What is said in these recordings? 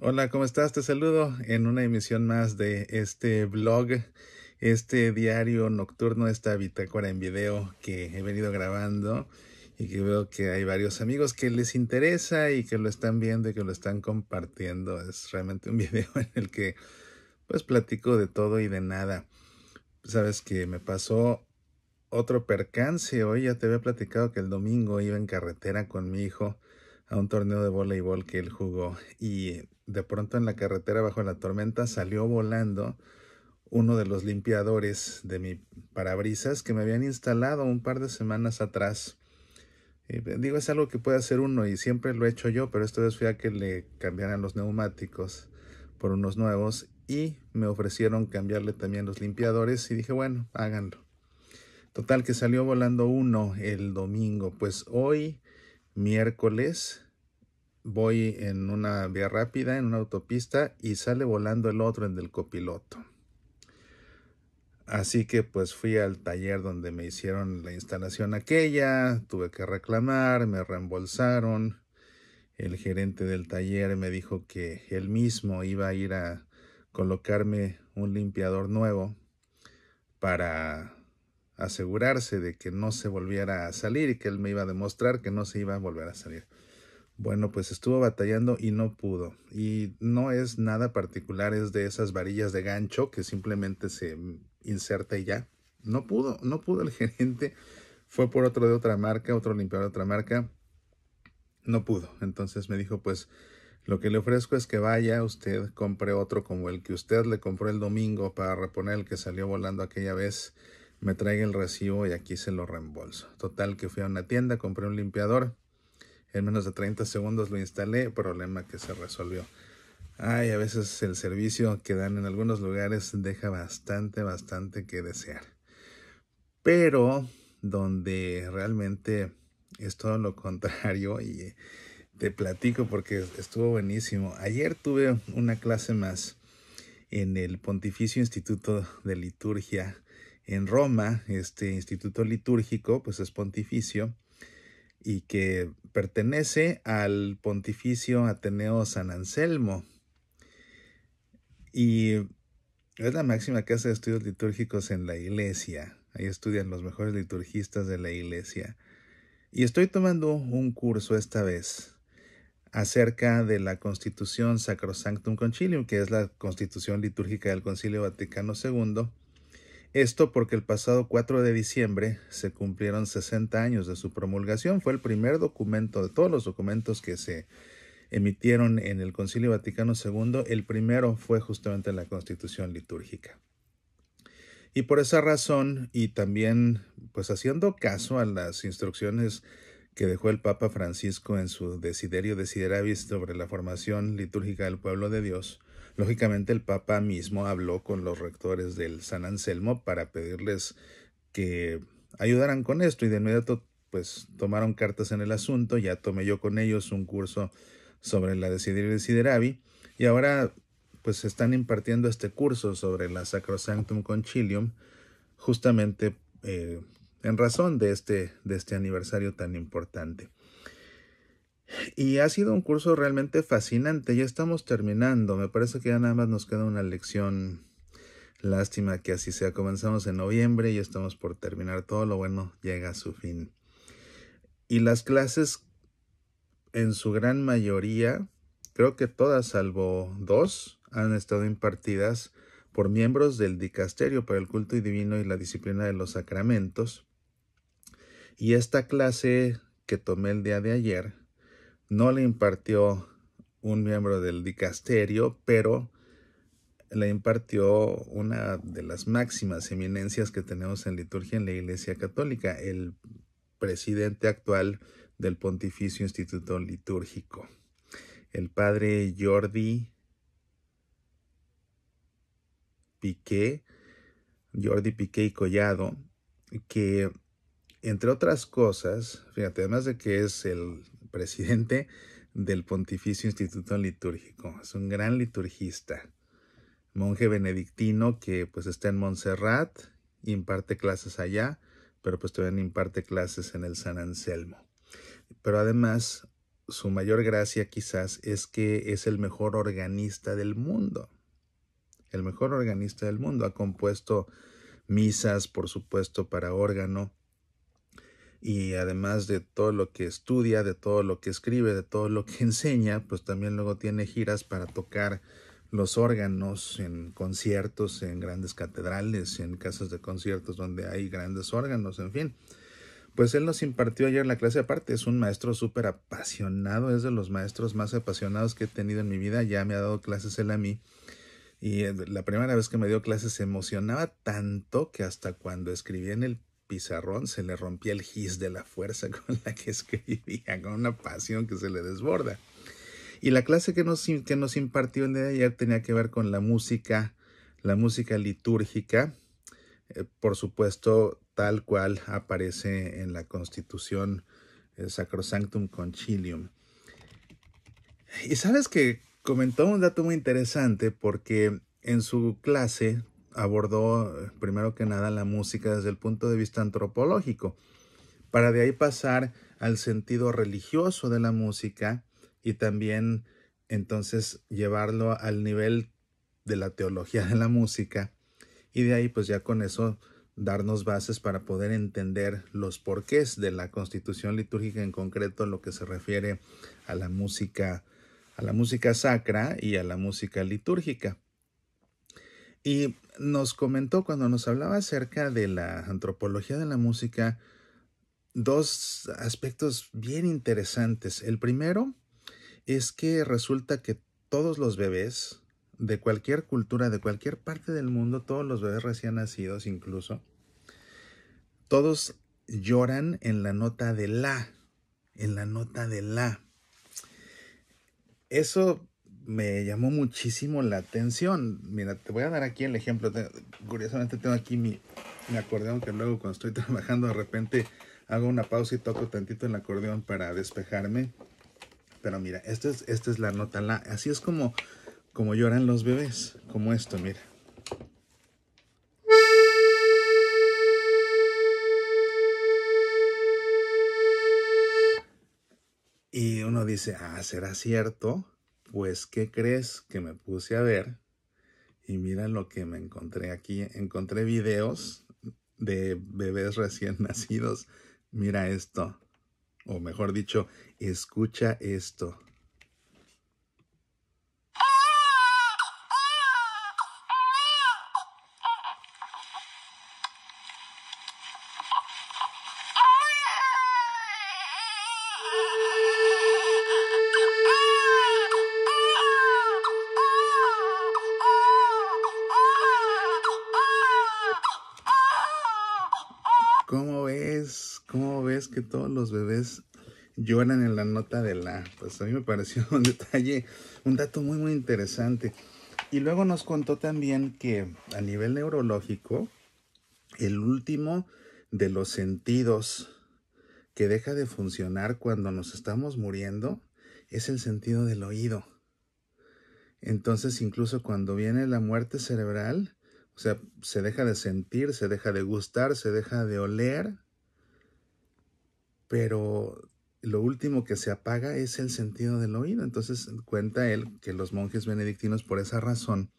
Hola, ¿cómo estás? Te saludo en una emisión más de este blog, este diario nocturno, esta bitácora en video que he venido grabando y que veo que hay varios amigos que les interesa y que lo están viendo y que lo están compartiendo. Es realmente un video en el que pues platico de todo y de nada. Sabes que me pasó otro percance hoy, ya te había platicado que el domingo iba en carretera con mi hijo a un torneo de voleibol que él jugó y de pronto en la carretera bajo la tormenta salió volando uno de los limpiadores de mi parabrisas que me habían instalado un par de semanas atrás. Eh, digo, es algo que puede hacer uno y siempre lo he hecho yo, pero esta vez fui a que le cambiaran los neumáticos por unos nuevos y me ofrecieron cambiarle también los limpiadores y dije, bueno, háganlo. Total que salió volando uno el domingo, pues hoy miércoles voy en una vía rápida, en una autopista, y sale volando el otro, el del copiloto. Así que pues fui al taller donde me hicieron la instalación aquella, tuve que reclamar, me reembolsaron. El gerente del taller me dijo que él mismo iba a ir a colocarme un limpiador nuevo para asegurarse de que no se volviera a salir y que él me iba a demostrar que no se iba a volver a salir. Bueno, pues estuvo batallando y no pudo. Y no es nada particular, es de esas varillas de gancho que simplemente se inserta y ya. No pudo, no pudo el gerente. Fue por otro de otra marca, otro limpiador de otra marca. No pudo. Entonces me dijo, pues lo que le ofrezco es que vaya, usted compre otro como el que usted le compró el domingo para reponer el que salió volando aquella vez me traigo el recibo y aquí se lo reembolso. Total, que fui a una tienda, compré un limpiador. En menos de 30 segundos lo instalé, problema que se resolvió. Ay, a veces el servicio que dan en algunos lugares deja bastante, bastante que desear. Pero donde realmente es todo lo contrario y te platico porque estuvo buenísimo. Ayer tuve una clase más en el Pontificio Instituto de Liturgia en Roma, este instituto litúrgico, pues es pontificio y que pertenece al pontificio Ateneo San Anselmo. Y es la máxima casa de estudios litúrgicos en la iglesia. Ahí estudian los mejores liturgistas de la iglesia. Y estoy tomando un curso esta vez acerca de la constitución Sacrosanctum Concilium, que es la constitución litúrgica del Concilio Vaticano II esto porque el pasado 4 de diciembre se cumplieron 60 años de su promulgación. Fue el primer documento de todos los documentos que se emitieron en el Concilio Vaticano II. El primero fue justamente la Constitución litúrgica. Y por esa razón, y también pues haciendo caso a las instrucciones que dejó el Papa Francisco en su Desiderio Desideravis sobre la formación litúrgica del pueblo de Dios, Lógicamente el Papa mismo habló con los rectores del San Anselmo para pedirles que ayudaran con esto y de inmediato pues tomaron cartas en el asunto, ya tomé yo con ellos un curso sobre la y Desideravi y ahora pues están impartiendo este curso sobre la Sacrosanctum Concilium justamente eh, en razón de este, de este aniversario tan importante. Y ha sido un curso realmente fascinante. Ya estamos terminando. Me parece que ya nada más nos queda una lección. Lástima que así sea. Comenzamos en noviembre y estamos por terminar. Todo lo bueno llega a su fin. Y las clases, en su gran mayoría, creo que todas salvo dos, han estado impartidas por miembros del dicasterio para el culto y divino y la disciplina de los sacramentos. Y esta clase que tomé el día de ayer no le impartió un miembro del dicasterio, pero le impartió una de las máximas eminencias que tenemos en liturgia en la Iglesia Católica, el presidente actual del Pontificio Instituto Litúrgico, el padre Jordi Piqué, Jordi Piqué y Collado, que entre otras cosas, fíjate, además de que es el presidente del Pontificio Instituto Litúrgico. Es un gran liturgista, monje benedictino que pues está en Montserrat, imparte clases allá, pero pues también imparte clases en el San Anselmo. Pero además, su mayor gracia quizás es que es el mejor organista del mundo. El mejor organista del mundo. Ha compuesto misas, por supuesto, para órgano, y además de todo lo que estudia, de todo lo que escribe, de todo lo que enseña, pues también luego tiene giras para tocar los órganos en conciertos, en grandes catedrales, en casas de conciertos donde hay grandes órganos, en fin. Pues él nos impartió ayer la clase aparte, es un maestro súper apasionado, es de los maestros más apasionados que he tenido en mi vida, ya me ha dado clases él a mí. Y eh, la primera vez que me dio clases se emocionaba tanto que hasta cuando escribí en el pizarrón se le rompía el gis de la fuerza con la que escribía, con una pasión que se le desborda. Y la clase que nos, que impartió el día de ayer tenía que ver con la música, la música litúrgica, eh, por supuesto, tal cual aparece en la Constitución eh, Sacrosanctum Concilium. Y sabes que comentó un dato muy interesante porque en su clase abordó primero que nada la música desde el punto de vista antropológico, para de ahí pasar al sentido religioso de la música y también entonces llevarlo al nivel de la teología de la música y de ahí pues ya con eso darnos bases para poder entender los porqués de la constitución litúrgica en concreto en lo que se refiere a la música a la música sacra y a la música litúrgica. Y nos comentó cuando nos hablaba acerca de la antropología de la música dos aspectos bien interesantes. El primero es que resulta que todos los bebés de cualquier cultura, de cualquier parte del mundo, todos los bebés recién nacidos incluso, todos lloran en la nota de la, en la nota de la. Eso me llamó muchísimo la atención. Mira, te voy a dar aquí el ejemplo. Curiosamente tengo aquí mi, acordeón que luego cuando estoy trabajando de repente hago una pausa y toco tantito el acordeón para despejarme. Pero mira, esta es, esta es la nota La. Así es como, como lloran los bebés, como esto, mira. Y uno dice, ah, ¿será cierto? Pues, ¿qué crees que me puse a ver? Y mira lo que me encontré aquí. Encontré videos de bebés recién nacidos. Mira esto. O mejor dicho, escucha esto. todos los bebés lloran en la nota de la. Pues a mí me pareció un detalle, un dato muy, muy interesante. Y luego nos contó también que a nivel neurológico, el último de los sentidos que deja de funcionar cuando nos estamos muriendo es el sentido del oído. Entonces, incluso cuando viene la muerte cerebral, o sea, se deja de sentir, se deja de gustar, se deja de oler, pero lo último que se apaga es el sentido del oído. Entonces cuenta él que los monjes benedictinos por esa razón,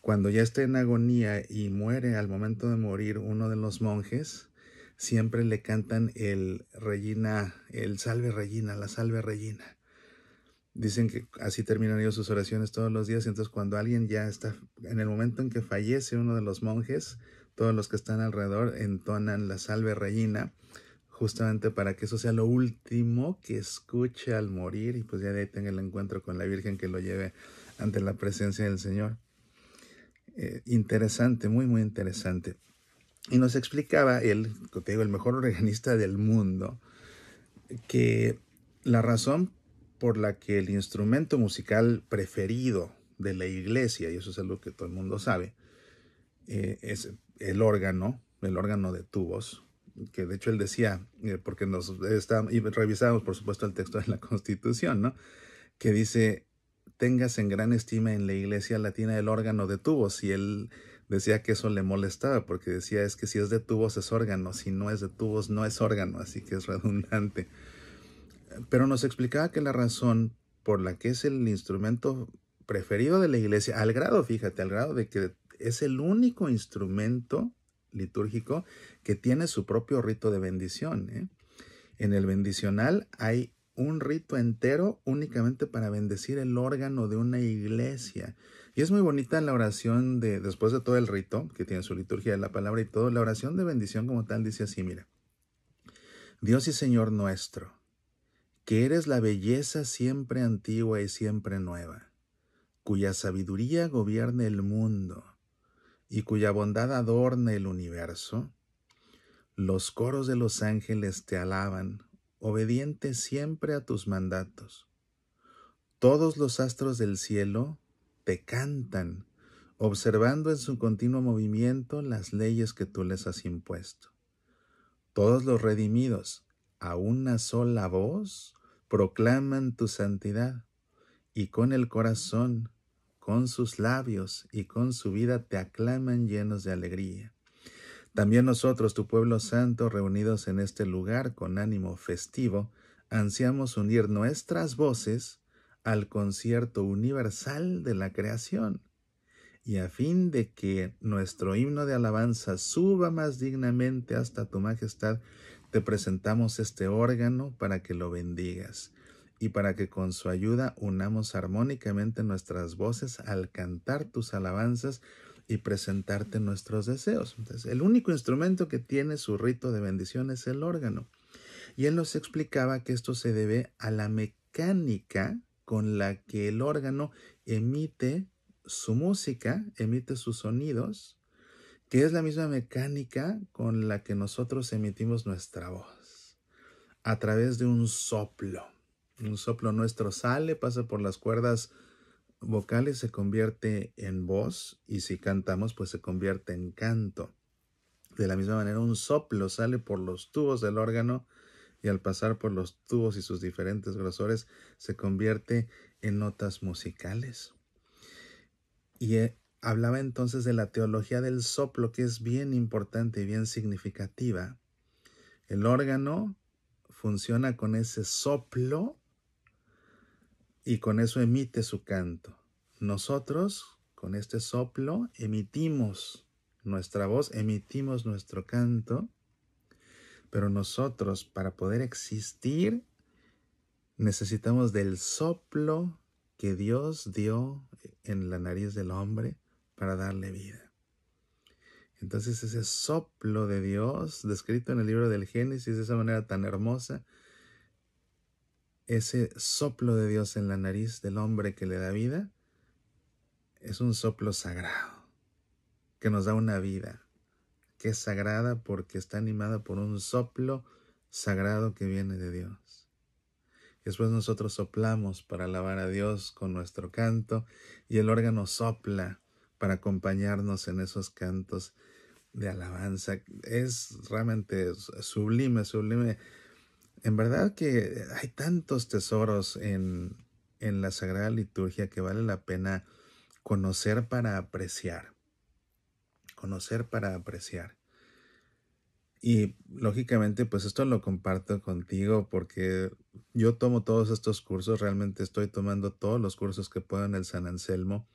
cuando ya está en agonía y muere al momento de morir uno de los monjes, siempre le cantan el Regina, el Salve Regina, la Salve Regina. Dicen que así terminan ellos sus oraciones todos los días. Entonces cuando alguien ya está, en el momento en que fallece uno de los monjes, todos los que están alrededor entonan la Salve Regina justamente para que eso sea lo último que escuche al morir y pues ya de ahí tenga el encuentro con la Virgen que lo lleve ante la presencia del Señor. Eh, interesante, muy, muy interesante. Y nos explicaba él, te digo, el mejor organista del mundo, que la razón por la que el instrumento musical preferido de la iglesia, y eso es algo que todo el mundo sabe, eh, es el órgano, el órgano de tubos, que de hecho él decía, eh, porque nos está, y revisábamos por supuesto el texto de la Constitución, ¿no? que dice, tengas en gran estima en la iglesia latina el órgano de tubos, y él decía que eso le molestaba, porque decía, es que si es de tubos es órgano, si no es de tubos no es órgano, así que es redundante. Pero nos explicaba que la razón por la que es el instrumento preferido de la iglesia, al grado, fíjate, al grado de que es el único instrumento litúrgico que tiene su propio rito de bendición. ¿eh? En el bendicional hay un rito entero únicamente para bendecir el órgano de una iglesia. Y es muy bonita la oración de, después de todo el rito, que tiene su liturgia de la palabra y todo, la oración de bendición como tal dice así, mira, Dios y Señor nuestro, que eres la belleza siempre antigua y siempre nueva, cuya sabiduría gobierne el mundo y cuya bondad adorna el universo, los coros de los ángeles te alaban, obediente siempre a tus mandatos. Todos los astros del cielo te cantan, observando en su continuo movimiento las leyes que tú les has impuesto. Todos los redimidos, a una sola voz, proclaman tu santidad, y con el corazón con sus labios y con su vida te aclaman llenos de alegría. También nosotros, tu pueblo santo, reunidos en este lugar con ánimo festivo, ansiamos unir nuestras voces al concierto universal de la creación, y a fin de que nuestro himno de alabanza suba más dignamente hasta tu majestad, te presentamos este órgano para que lo bendigas y para que con su ayuda unamos armónicamente nuestras voces al cantar tus alabanzas y presentarte nuestros deseos. Entonces, el único instrumento que tiene su rito de bendición es el órgano. Y él nos explicaba que esto se debe a la mecánica con la que el órgano emite su música, emite sus sonidos, que es la misma mecánica con la que nosotros emitimos nuestra voz, a través de un soplo. Un soplo nuestro sale, pasa por las cuerdas vocales, se convierte en voz y si cantamos, pues se convierte en canto. De la misma manera, un soplo sale por los tubos del órgano y al pasar por los tubos y sus diferentes grosores se convierte en notas musicales. Y eh, hablaba entonces de la teología del soplo, que es bien importante y bien significativa. El órgano funciona con ese soplo y con eso emite su canto. Nosotros, con este soplo, emitimos nuestra voz, emitimos nuestro canto, pero nosotros, para poder existir, necesitamos del soplo que Dios dio en la nariz del hombre para darle vida. Entonces ese soplo de Dios, descrito en el libro del Génesis de esa manera tan hermosa, ese soplo de Dios en la nariz del hombre que le da vida es un soplo sagrado, que nos da una vida, que es sagrada porque está animada por un soplo sagrado que viene de Dios. Después nosotros soplamos para alabar a Dios con nuestro canto y el órgano sopla para acompañarnos en esos cantos de alabanza. Es realmente sublime, sublime en verdad que hay tantos tesoros en, la Sagrada Liturgia que vale la pena conocer para apreciar. Conocer para apreciar. Y lógicamente, pues esto lo comparto contigo porque yo tomo todos estos cursos, realmente estoy tomando todos los cursos que puedo en el San Anselmo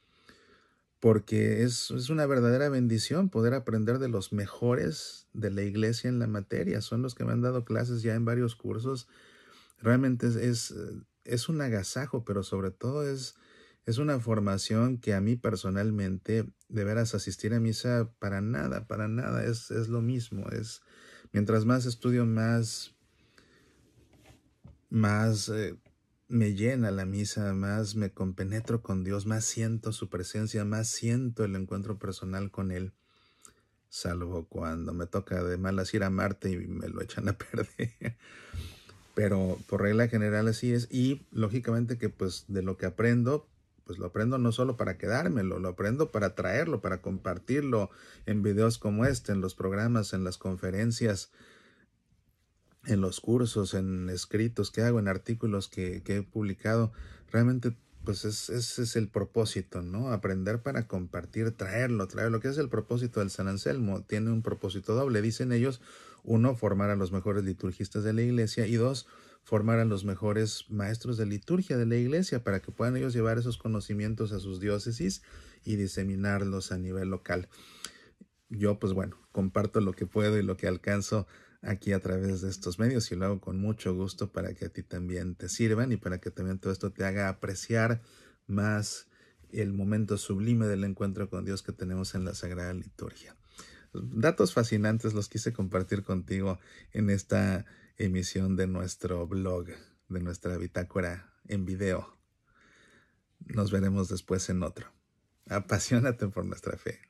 porque es, es, una verdadera bendición poder aprender de los mejores de la iglesia en la materia. Son los que me han dado clases ya en varios cursos. Realmente es, es, un agasajo, pero sobre todo es, es una formación que a mí personalmente, de veras, asistir a misa para nada, para nada, es, es lo mismo. Es, mientras más estudio, más, más eh, me llena la misa, más me compenetro con Dios, más siento su presencia, más siento el encuentro personal con Él, salvo cuando me toca de malas ir a Marte y me lo echan a perder. Pero por regla general así es y lógicamente que pues de lo que aprendo, pues lo aprendo no solo para quedármelo, lo aprendo para traerlo, para compartirlo en videos como este, en los programas, en las conferencias, en los cursos, en escritos que hago, en artículos que, he publicado, realmente pues es, ese es el propósito, ¿no? Aprender para compartir, traerlo, traer lo que es el propósito del San Anselmo. Tiene un propósito doble, dicen ellos, uno, formar a los mejores liturgistas de la iglesia y dos, formar a los mejores maestros de liturgia de la iglesia para que puedan ellos llevar esos conocimientos a sus diócesis y diseminarlos a nivel local yo pues bueno, comparto lo que puedo y lo que alcanzo aquí a través de estos medios y lo hago con mucho gusto para que a ti también te sirvan y para que también todo esto te haga apreciar más el momento sublime del encuentro con Dios que tenemos en la Sagrada Liturgia. Datos fascinantes los quise compartir contigo en esta emisión de nuestro blog, de nuestra bitácora en video. Nos veremos después en otro. Apasionate por nuestra fe.